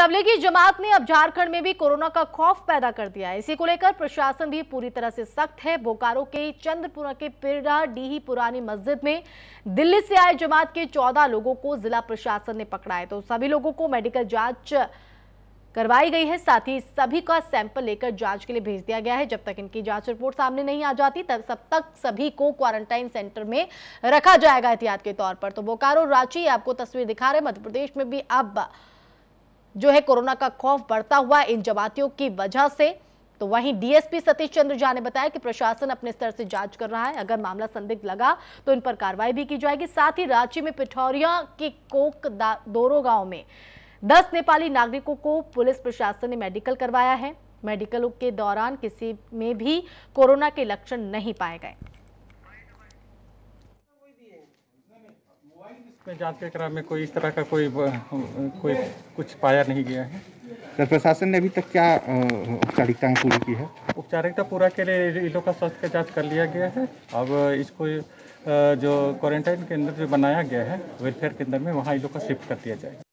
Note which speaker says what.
Speaker 1: तबलीगी जमात ने अब झारखंड में भी कोरोना का खौफ पैदा कर दिया है इसी को लेकर प्रशासन भी पूरी तरह से सख्त है बोकारो के चंद्रपुरा के पिरडा डीही पुरानी मस्जिद में दिल्ली से आए जमात के 14 लोगों को जिला प्रशासन ने पकड़ा है तो सभी लोगों को मेडिकल जांच करवाई गई है साथ ही सभी का सैंपल लेकर जांच के लिए भेज दिया गया है जब तक इनकी जांच रिपोर्ट सामने नहीं आ जाती तब सब तक सभी को क्वारंटाइन सेंटर में रखा जाएगा एहतियात के तौर पर तो बोकारो रांची आपको तस्वीर दिखा रहे मध्य प्रदेश में भी अब जो है कोरोना का खौफ बढ़ता हुआ इन जमातियों की वजह से तो वहीं डीएसपी सतीश चंद्र झा ने बताया कि प्रशासन अपने स्तर से जांच कर रहा है अगर मामला संदिग्ध लगा तो इन पर कार्रवाई भी की जाएगी साथ ही रांची में पिठौरिया के कोक दोरो गांव में 10 नेपाली नागरिकों को पुलिस प्रशासन ने मेडिकल करवाया है मेडिकल के दौरान किसी में भी कोरोना के लक्षण नहीं पाए गए
Speaker 2: इसमें जांच के क्रम में कोई इस तरह का कोई कोई कुछ पाया नहीं गया है
Speaker 3: सर प्रशासन ने अभी तक क्या औपचारिकताएँ पूरी की है
Speaker 2: औपचारिकता पूरा के लिए इन का स्वास्थ्य का जाँच कर लिया गया है अब इसको जो क्वारंटाइन केंद्र जो बनाया गया है वेलफेयर केंद्र में वहाँ इन का शिफ्ट कर दिया जाएगा